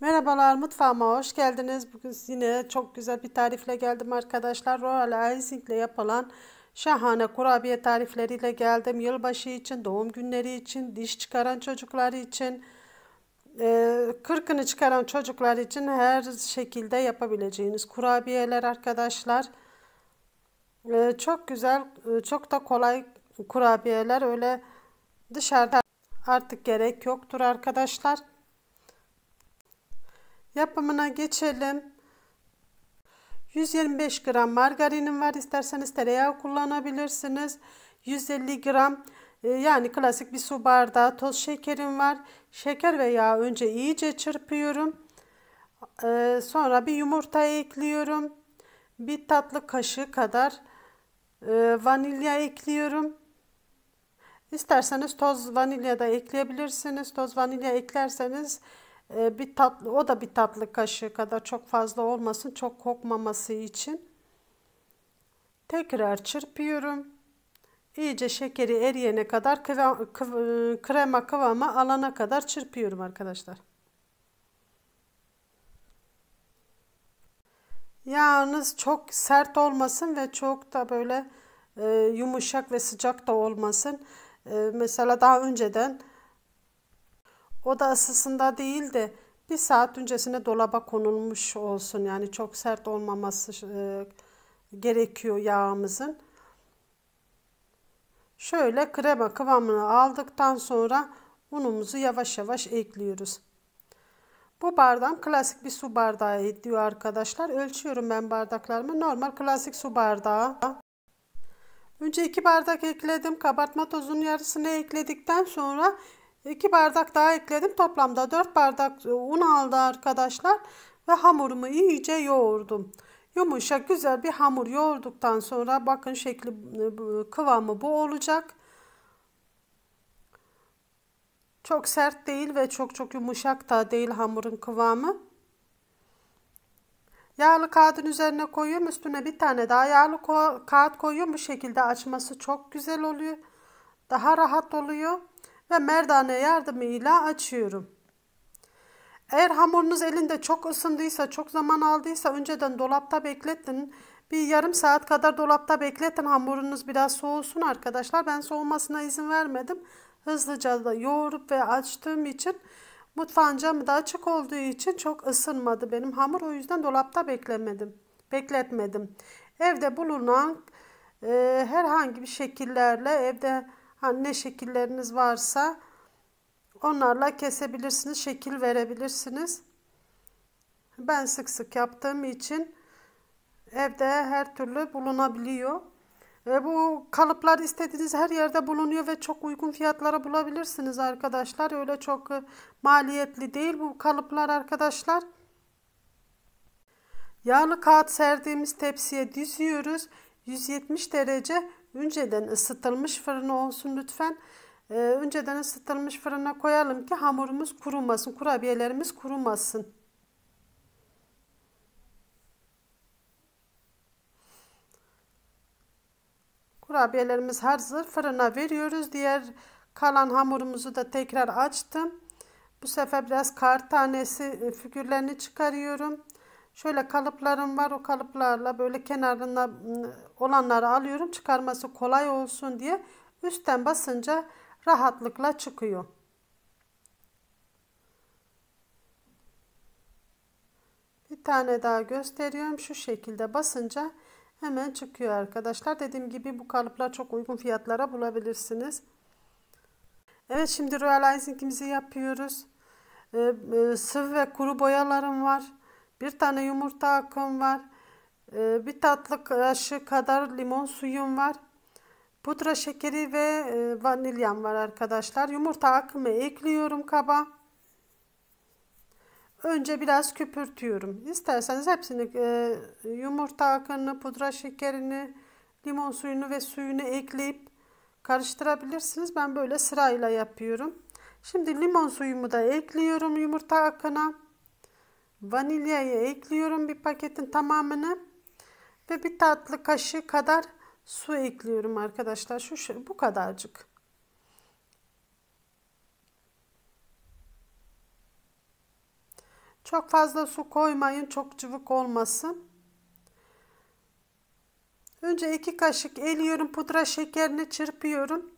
Merhabalar mutfağıma hoş geldiniz. Bugün yine çok güzel bir tarifle geldim arkadaşlar. Royal Icing ile yapılan şahane kurabiye tarifleriyle geldim. Yılbaşı için, doğum günleri için, diş çıkaran çocuklar için, e, kırkını çıkaran çocuklar için her şekilde yapabileceğiniz kurabiyeler arkadaşlar. E, çok güzel, e, çok da kolay kurabiyeler öyle dışarıda artık gerek yoktur arkadaşlar. Yapımına geçelim. 125 gram margarinim var. İsterseniz tereyağı kullanabilirsiniz. 150 gram e, yani klasik bir su bardağı toz şekerim var. Şeker ve yağ önce iyice çırpıyorum. E, sonra bir yumurta ekliyorum. Bir tatlı kaşığı kadar e, vanilya ekliyorum. İsterseniz toz vanilya da ekleyebilirsiniz. Toz vanilya eklerseniz e, bir tatlı o da bir tatlı kaşığı kadar çok fazla olmasın çok kokmaması için tekrar çırpıyorum iyice şekeri eriyene kadar kıvam, e, krema kıvamı alana kadar çırpıyorum arkadaşlar Yağınız çok sert olmasın ve çok da böyle e, yumuşak ve sıcak da olmasın. E, mesela daha önceden Oda ısısında değil de bir saat öncesine dolaba konulmuş olsun. Yani çok sert olmaması e, gerekiyor yağımızın. Şöyle krema kıvamını aldıktan sonra unumuzu yavaş yavaş ekliyoruz. Bu bardağım klasik bir su bardağı diyor arkadaşlar. Ölçüyorum ben bardaklarımı. Normal klasik su bardağı. Önce iki bardak ekledim. Kabartma tozunun yarısını ekledikten sonra 2 bardak daha ekledim. Toplamda 4 bardak un aldı arkadaşlar. Ve hamurumu iyice yoğurdum. Yumuşak güzel bir hamur yoğurduktan sonra bakın şekli kıvamı bu olacak. Çok sert değil ve çok çok yumuşak da değil hamurun kıvamı. Yağlı kağıdın üzerine koyuyorum. Üstüne bir tane daha yağlı kağıt koyuyorum. Bu şekilde açması çok güzel oluyor. Daha rahat oluyor ve merdane yardımıyla açıyorum. Eğer hamurunuz elinde çok ısındıysa, çok zaman aldıysa önceden dolapta bekletin. Bir yarım saat kadar dolapta bekletin. Hamurunuz biraz soğusun arkadaşlar. Ben soğumasına izin vermedim. Hızlıca da yoğurup ve açtığım için mutfağın camı da açık olduğu için çok ısınmadı benim hamur. O yüzden dolapta beklemedim. Bekletmedim. Evde bulunan e, herhangi bir şekillerle evde Hani ne şekilleriniz varsa onlarla kesebilirsiniz, şekil verebilirsiniz. Ben sık sık yaptığım için evde her türlü bulunabiliyor. Ve bu kalıplar istediğiniz her yerde bulunuyor ve çok uygun fiyatlara bulabilirsiniz arkadaşlar. Öyle çok e, maliyetli değil bu kalıplar arkadaşlar. Yağlı kağıt serdiğimiz tepsiye diziyoruz. 170 derece Önceden ısıtılmış fırına olsun lütfen. Ee, önceden ısıtılmış fırına koyalım ki hamurumuz kurumasın, kurabiyelerimiz kurumasın. Kurabiyelerimiz hazır. Fırına veriyoruz. Diğer kalan hamurumuzu da tekrar açtım. Bu sefer biraz kar tanesi figürlerini çıkarıyorum. Şöyle kalıplarım var. O kalıplarla böyle kenarında ıı, olanları alıyorum. Çıkarması kolay olsun diye üstten basınca rahatlıkla çıkıyor. Bir tane daha gösteriyorum. Şu şekilde basınca hemen çıkıyor arkadaşlar. Dediğim gibi bu kalıplar çok uygun fiyatlara bulabilirsiniz. Evet şimdi realizingimizi yapıyoruz. Ee, ıı, sıvı ve kuru boyalarım var. Bir tane yumurta akım var. Ee, bir tatlı kaşığı kadar limon suyum var. Pudra şekeri ve e, vanilyam var arkadaşlar. Yumurta akımı ekliyorum kaba. Önce biraz köpürtüyorum. İsterseniz hepsini e, yumurta akını, pudra şekerini, limon suyunu ve suyunu ekleyip karıştırabilirsiniz. Ben böyle sırayla yapıyorum. Şimdi limon suyumu da ekliyorum yumurta akına vanilyayı ekliyorum bir paketin tamamını ve bir tatlı kaşığı kadar su ekliyorum arkadaşlar. Şu şey, bu kadarcık. Çok fazla su koymayın. Çok cıvık olmasın. Önce iki kaşık eliyorum. Pudra şekerini çırpıyorum.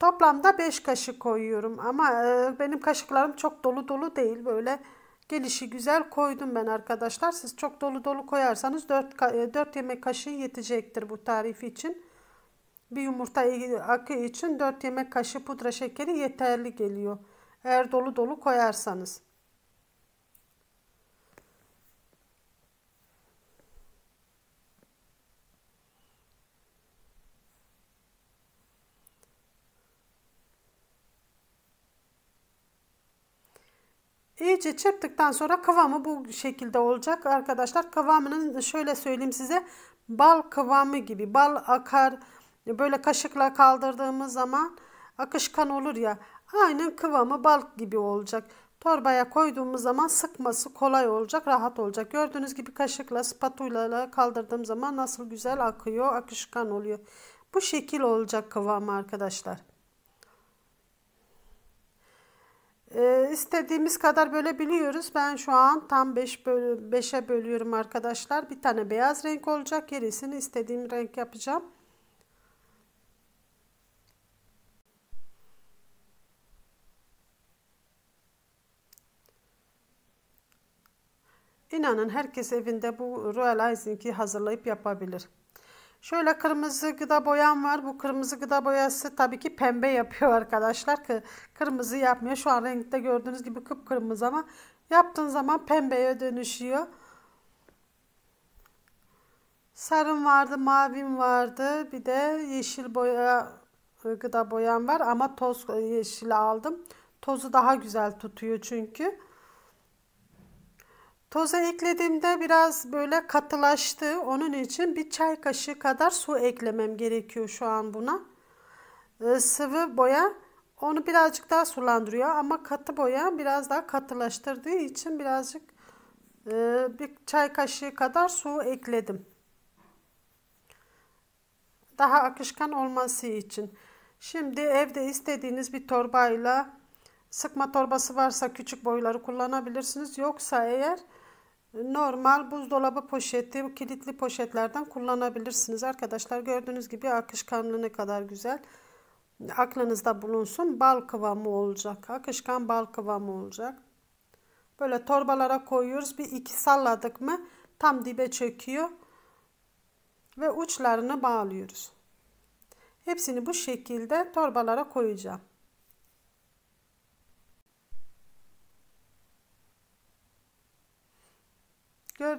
Toplamda 5 kaşık koyuyorum. Ama e, benim kaşıklarım çok dolu dolu değil. Böyle gelişi güzel koydum ben arkadaşlar. Siz çok dolu dolu koyarsanız 4, 4 e, yemek kaşığı yetecektir bu tarif için. Bir yumurta e, akı için 4 yemek kaşığı pudra şekeri yeterli geliyor. Eğer dolu dolu koyarsanız. İyice çırptıktan sonra kıvamı bu şekilde olacak arkadaşlar. Kıvamının şöyle söyleyeyim size bal kıvamı gibi bal akar böyle kaşıkla kaldırdığımız zaman akışkan olur ya aynen kıvamı bal gibi olacak. Torbaya koyduğumuz zaman sıkması kolay olacak, rahat olacak. Gördüğünüz gibi kaşıkla, spatula ile kaldırdığım zaman nasıl güzel akıyor, akışkan oluyor. Bu şekil olacak kıvamı arkadaşlar. Ee, istediğimiz kadar biliyoruz. Ben şu an tam 5 bölü, 5'e bölüyorum arkadaşlar. Bir tane beyaz renk olacak. Gerisini istediğim renk yapacağım. İnanın herkes evinde bu royal icing'i hazırlayıp yapabilir. Şöyle kırmızı gıda boyam var. Bu kırmızı gıda boyası tabii ki pembe yapıyor arkadaşlar. Kırmızı yapmıyor. Şu an renkte gördüğünüz gibi kıpkırmızı ama yaptığın zaman pembeye dönüşüyor. Sarım vardı, mavim vardı. Bir de yeşil boya e, gıda boyam var ama toz e, yeşili aldım. Tozu daha güzel tutuyor çünkü. Toza eklediğimde biraz böyle katılaştı. Onun için bir çay kaşığı kadar su eklemem gerekiyor şu an buna. Ee, sıvı boya onu birazcık daha sulandırıyor ama katı boya biraz daha katılaştırdığı için birazcık e, bir çay kaşığı kadar su ekledim. Daha akışkan olması için. Şimdi evde istediğiniz bir torbayla sıkma torbası varsa küçük boyları kullanabilirsiniz. Yoksa eğer Normal buzdolabı poşeti, kilitli poşetlerden kullanabilirsiniz. Arkadaşlar gördüğünüz gibi akışkanlığı ne kadar güzel. Aklınızda bulunsun. Bal kıvamı olacak. Akışkan bal kıvamı olacak. Böyle torbalara koyuyoruz. Bir iki salladık mı tam dibe çöküyor. Ve uçlarını bağlıyoruz. Hepsini bu şekilde torbalara koyacağım.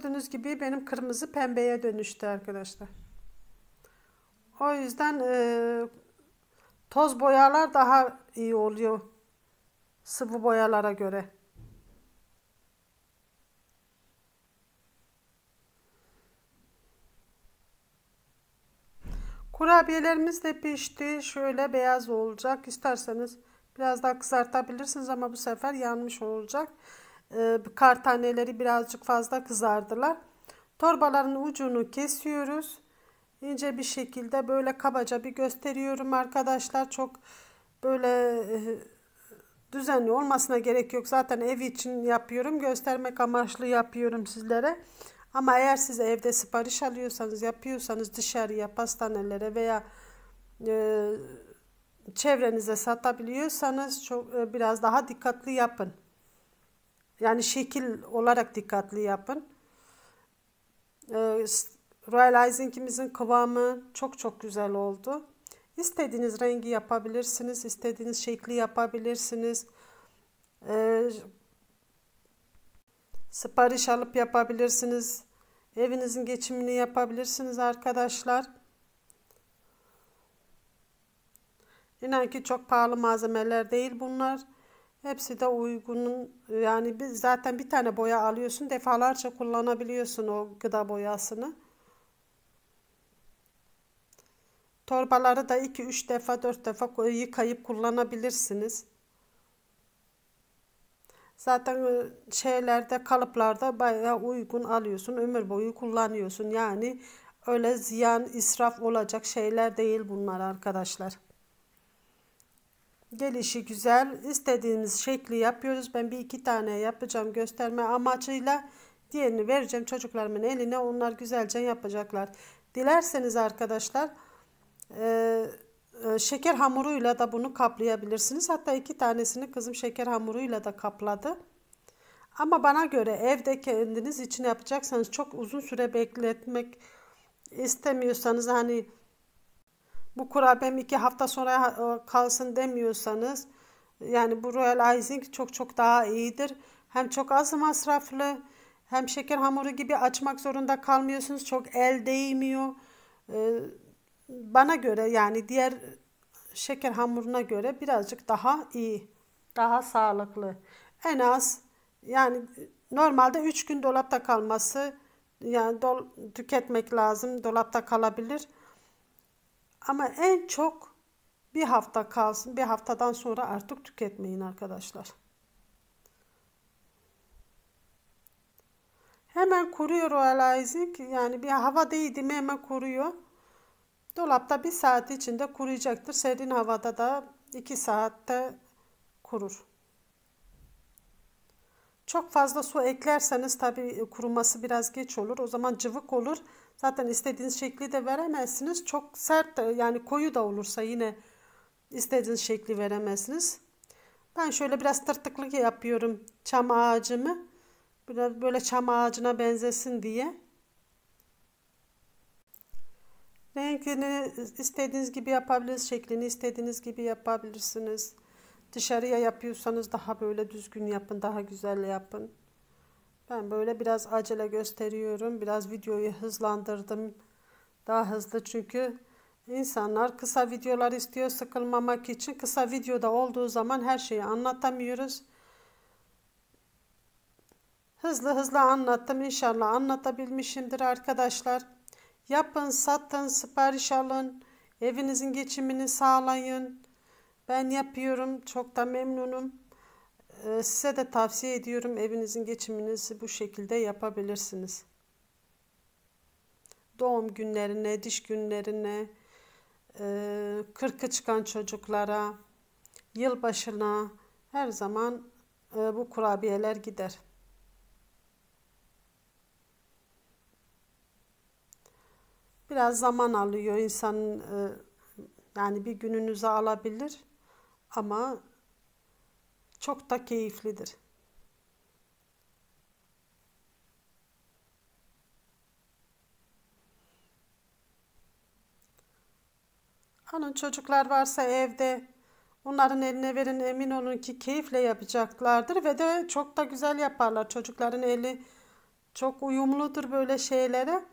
gördüğünüz gibi benim kırmızı pembeye dönüştü arkadaşlar. O yüzden e, toz boyalar daha iyi oluyor sıvı boyalara göre. Kurabiyelerimiz de pişti. Şöyle beyaz olacak. İsterseniz biraz daha kızartabilirsiniz ama bu sefer yanmış olacak e, kar taneleri birazcık fazla kızardılar. Torbaların ucunu kesiyoruz. İnce bir şekilde böyle kabaca bir gösteriyorum arkadaşlar. Çok böyle e, düzenli olmasına gerek yok. Zaten ev için yapıyorum. Göstermek amaçlı yapıyorum sizlere. Ama eğer siz evde sipariş alıyorsanız, yapıyorsanız dışarıya, pastanelere veya e, çevrenize satabiliyorsanız çok e, biraz daha dikkatli yapın. Yani şekil olarak dikkatli yapın. Ee, Royal icingimizin kıvamı çok çok güzel oldu. İstediğiniz rengi yapabilirsiniz, istediğiniz şekli yapabilirsiniz. Ee, sipariş alıp yapabilirsiniz. Evinizin geçimini yapabilirsiniz arkadaşlar. İnan ki çok pahalı malzemeler değil bunlar. Hepsi de uygunun yani bir, zaten bir tane boya alıyorsun defalarca kullanabiliyorsun o gıda boyasını. Torbaları da 2-3 defa 4 defa yıkayıp kullanabilirsiniz. Zaten e, şeylerde kalıplarda bayağı uygun alıyorsun. Ömür boyu kullanıyorsun. Yani öyle ziyan, israf olacak şeyler değil bunlar arkadaşlar gelişi güzel istediğimiz şekli yapıyoruz. Ben bir iki tane yapacağım gösterme amacıyla diğerini vereceğim çocuklarımın eline onlar güzelce yapacaklar. Dilerseniz arkadaşlar e, e, şeker hamuruyla da bunu kaplayabilirsiniz. Hatta iki tanesini kızım şeker hamuruyla da kapladı. Ama bana göre evde kendiniz için yapacaksanız çok uzun süre bekletmek istemiyorsanız hani bu kurabiyem iki hafta sonra e, kalsın demiyorsanız yani bu royal icing çok çok daha iyidir. Hem çok az masraflı hem şeker hamuru gibi açmak zorunda kalmıyorsunuz. Çok el değmiyor. E, bana göre yani diğer şeker hamuruna göre birazcık daha iyi. Daha sağlıklı. En az yani normalde 3 gün dolapta kalması yani dol, tüketmek lazım. Dolapta kalabilir. Ama en çok bir hafta kalsın. Bir haftadan sonra artık tüketmeyin arkadaşlar. Hemen kuruyor o alizing. Yani bir hava değdi mi hemen kuruyor. Dolapta bir saat içinde kuruyacaktır. Serin havada da 2 saatte kurur. Çok fazla su eklerseniz tabi kuruması biraz geç olur. O zaman cıvık olur. Zaten istediğiniz şekli de veremezsiniz. Çok sert de, yani koyu da olursa yine istediğiniz şekli veremezsiniz. Ben şöyle biraz tırtıklık yapıyorum çam ağacımı. Biraz böyle çam ağacına benzesin diye. Rengini istediğiniz gibi yapabilirsiniz. Şeklini istediğiniz gibi yapabilirsiniz. Dışarıya yapıyorsanız daha böyle düzgün yapın. Daha güzel yapın. Ben böyle biraz acele gösteriyorum. Biraz videoyu hızlandırdım. Daha hızlı çünkü insanlar kısa videolar istiyor sıkılmamak için. Kısa videoda olduğu zaman her şeyi anlatamıyoruz. Hızlı hızlı anlattım. İnşallah anlatabilmişimdir arkadaşlar. Yapın, satın, sipariş alın. Evinizin geçimini sağlayın. Ben yapıyorum. Çok da memnunum. Ee, size de tavsiye ediyorum evinizin geçiminizi bu şekilde yapabilirsiniz. Doğum günlerine, diş günlerine, e, kırkı çıkan çocuklara, yılbaşına her zaman e, bu kurabiyeler gider. Biraz zaman alıyor insanın e, yani bir gününüzü alabilir ama çok da keyiflidir. Hanım çocuklar varsa evde onların eline verin emin olun ki keyifle yapacaklardır ve de çok da güzel yaparlar. Çocukların eli çok uyumludur böyle şeylere.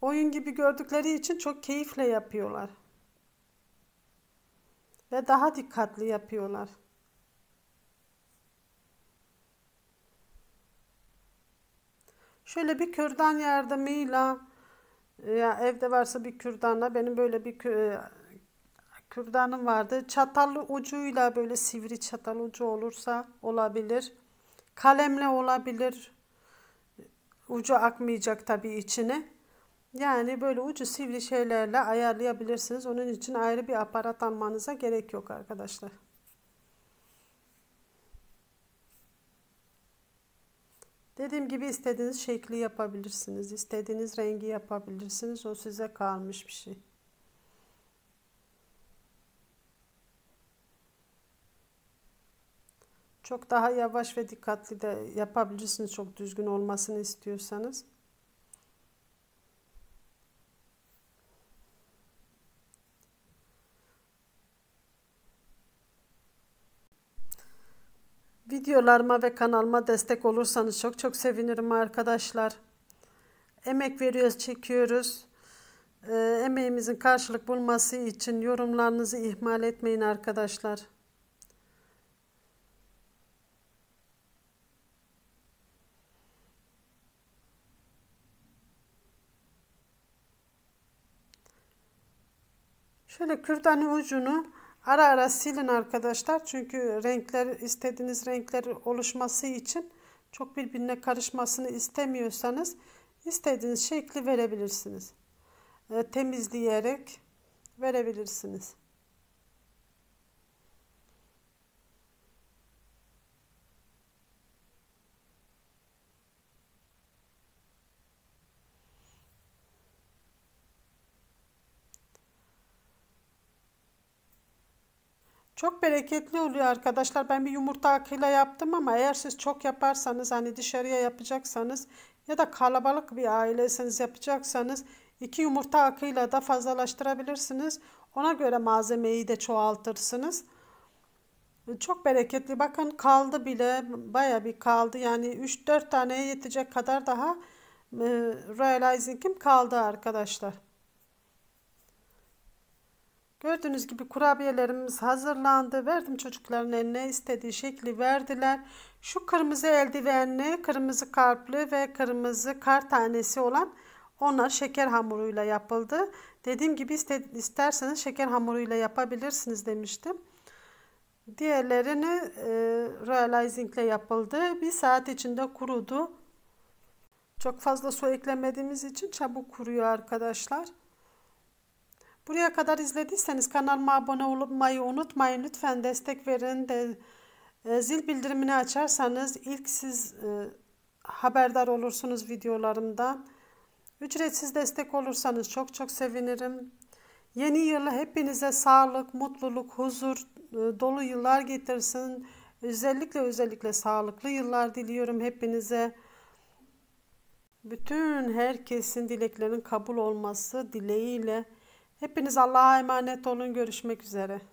Oyun gibi gördükleri için çok keyifle yapıyorlar. Ve daha dikkatli yapıyorlar. Şöyle bir kürdan yardımıyla e, ya evde varsa bir kürdanla benim böyle bir e, kürdanım vardı. Çatallı ucuyla böyle sivri çatal ucu olursa olabilir. Kalemle olabilir. Ucu akmayacak tabii içine. Yani böyle ucu sivri şeylerle ayarlayabilirsiniz. Onun için ayrı bir aparat almanıza gerek yok arkadaşlar. Dediğim gibi istediğiniz şekli yapabilirsiniz. istediğiniz rengi yapabilirsiniz. O size kalmış bir şey. Çok daha yavaş ve dikkatli de yapabilirsiniz çok düzgün olmasını istiyorsanız. Videolarıma ve kanalıma destek olursanız çok çok sevinirim arkadaşlar. Emek veriyoruz, çekiyoruz. E, emeğimizin karşılık bulması için yorumlarınızı ihmal etmeyin arkadaşlar. Şöyle kürdan ucunu Ara ara silin arkadaşlar çünkü renkler istediğiniz renkler oluşması için çok birbirine karışmasını istemiyorsanız istediğiniz şekli verebilirsiniz. E, temizleyerek verebilirsiniz. Çok bereketli oluyor arkadaşlar. Ben bir yumurta akıyla yaptım ama eğer siz çok yaparsanız hani dışarıya yapacaksanız ya da kalabalık bir aileseniz yapacaksanız iki yumurta akıyla da fazlalaştırabilirsiniz. Ona göre malzemeyi de çoğaltırsınız. Çok bereketli. Bakın kaldı bile baya bir kaldı. Yani 3-4 taneye yetecek kadar daha e, Royal Icing'im kaldı arkadaşlar. Gördüğünüz gibi kurabiyelerimiz hazırlandı. Verdim çocukların eline istediği şekli verdiler. Şu kırmızı eldivenli, kırmızı kalpli ve kırmızı kar tanesi olan onlar şeker hamuruyla yapıldı. Dediğim gibi isterseniz şeker hamuruyla yapabilirsiniz demiştim. Diğerlerini e, realizing ile yapıldı. Bir saat içinde kurudu. Çok fazla su eklemediğimiz için çabuk kuruyor arkadaşlar. Buraya kadar izlediyseniz kanalıma abone olmayı unutmayın. Lütfen destek verin. De, e, zil bildirimini açarsanız ilk siz e, haberdar olursunuz videolarımdan. Ücretsiz destek olursanız çok çok sevinirim. Yeni yılı hepinize sağlık, mutluluk, huzur, e, dolu yıllar getirsin. Özellikle özellikle sağlıklı yıllar diliyorum hepinize. Bütün herkesin dileklerinin kabul olması dileğiyle Hepiniz Allah'a emanet olun. Görüşmek üzere.